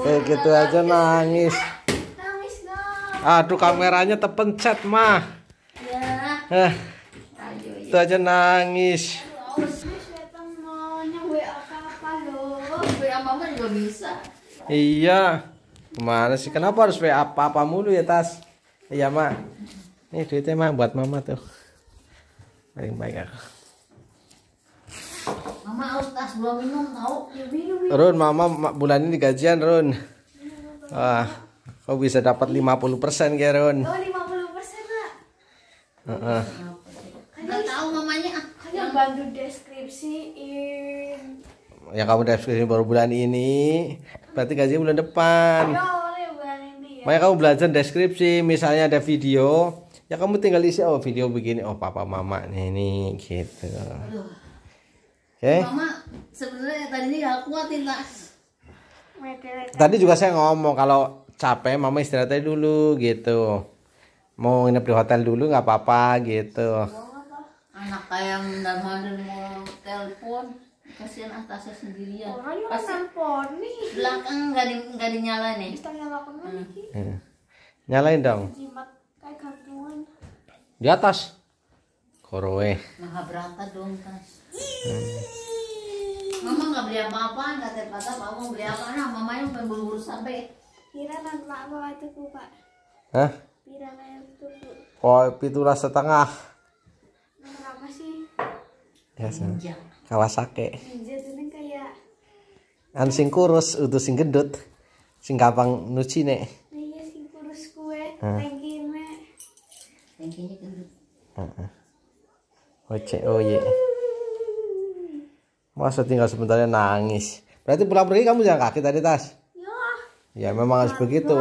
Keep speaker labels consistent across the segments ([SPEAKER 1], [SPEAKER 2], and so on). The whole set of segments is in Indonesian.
[SPEAKER 1] Kayak gitu aja nangis. Nangis dong. Aduh kameranya terpencet mah. Ya. Eh. Ya. Itu aja nangis. Iya. mana sih? Kenapa harus WA papa mulu ya, Tas? Iya, Mak. Nih duitnya, Mak, buat Mama tuh. Paling baik aku. Mama belum ya, minum Run, Mama bulan ini gajian, iya, Run. Wah, kau bisa dapat 50% ya Run. Oh, 50% lah. Uh -uh. Nggak tahu mamanya ah. Kan bantu deskripsiin. Ya kamu deskripsi baru bulan ini. Berarti gaji bulan depan. Ayo, ya, bulan ini. Ya. Makanya kamu belajar deskripsi, misalnya ada video, ya kamu tinggal isi oh video begini, oh papa mama nih ini gitu. Aduh okay. mama sebenarnya ini gak kuat tadi juga saya ngomong kalau capek mama istirahatnya dulu gitu mau nginep di hotel dulu nggak apa-apa gitu anak kayak dan mau telepon kasihan atasnya sendirian orang juga telepon nih belakang nggak di nggak dinyalain nih ya? bisa nyalakan lagi hmm. nyalain dong di atas Korowe. Eh. Nah, berapa dong, Kak? Hmm. Mama nggak beli apa-apaan, nggak kata Pak mau beli apa nah, Mama yang pengen buru-buru sampai. Piranan Pak mau tuku, Pak. Hah? Kira yang tuku. Oh, pitulah setengah. Berapa sih? Ya, Ninja. Kawasake. Ninja itu kayak anu sing kurus, utuh sing gendut. Sing gampang nuci nek. Nah, iya sing kurus kue, hmm. tangkine. Tangkine gendut. Heeh. Uh Oce, oh iya. Masa tinggal sebentarnya nangis. Berarti pulang pergi kamu jangan kaki tadi tas. Ya. Ya memang harus begitu.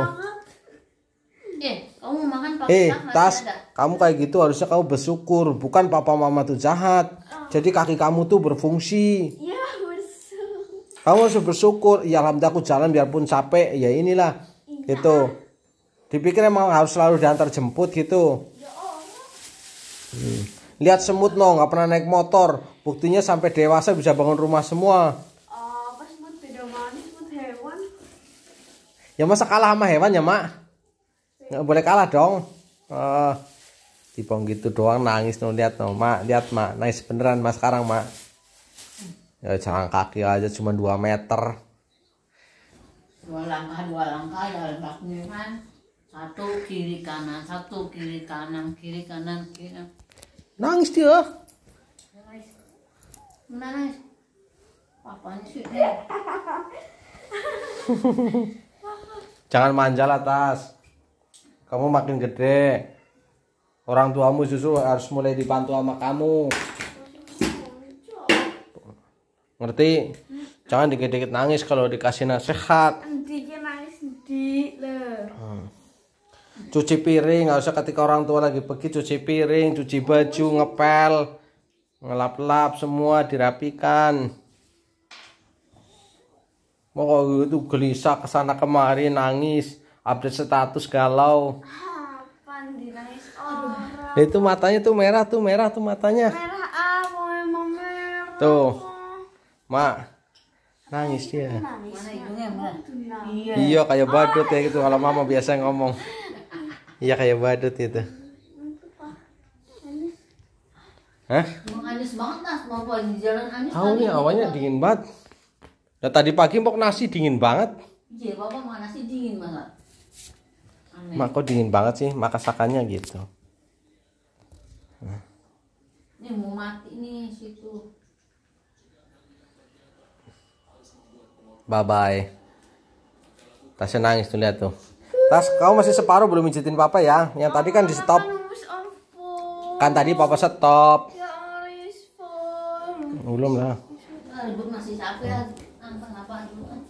[SPEAKER 1] Eh, kamu makan papa hey, eh, tas. Kamu kayak gitu harusnya kamu bersyukur, bukan papa mama tuh jahat. Oh. Jadi kaki kamu tuh berfungsi. Ya, bersyukur. Kamu harus bersyukur. Ya alhamdulillah aku jalan biarpun capek. Ya inilah. Ya. Gitu. Dipikir emang harus selalu diantar jemput gitu. Ya, oh. hmm lihat semut no nggak pernah naik motor buktinya sampai dewasa bisa bangun rumah semua uh, apa semut beda manis semut hewan ya masa kalah sama hewan ya mak nggak boleh kalah dong uh, dibong gitu doang nangis no lihat no mak lihat mak naik beneran mas sekarang mak ya jalan kaki aja cuma 2 meter dua langkah dua langkah jalan kan satu kiri kanan satu kiri kanan kiri kanan kiri kanan Nangis dia. Jangan manja lah tas. Kamu makin gede. Orang tuamu susu harus mulai dibantu sama kamu. Ngerti? Jangan dikit-dikit nangis kalau dikasih nasihat. Dikit nangis sedih cuci piring nggak usah ketika orang tua lagi pergi cuci piring cuci baju ngepel ngelap-lap semua dirapikan mau oh, itu gelisah kesana kemari nangis update status galau itu matanya tuh merah tuh merah tuh matanya merah apa memang merah tuh mak nangis dia iya. iya kayak badut ya gitu kalau mama biasa ngomong Iya kayak badut itu. Hah? Mau anis banget nas, mau di jalan anis. Tahu nih ya, awalnya dingin banget. Nah tadi pagi pok nasi dingin banget. Iya, bapak mau nasi dingin banget. Mak kok dingin banget sih makasakannya gitu. Nah. Ini mau mati nih situ. Bye bye. Tasya nangis tuh lihat tuh. Tas, kamu masih separuh belum mijitin papa ya. Yang tadi kan di stop. Kan tadi papa stop. Ya belum lah. masih apa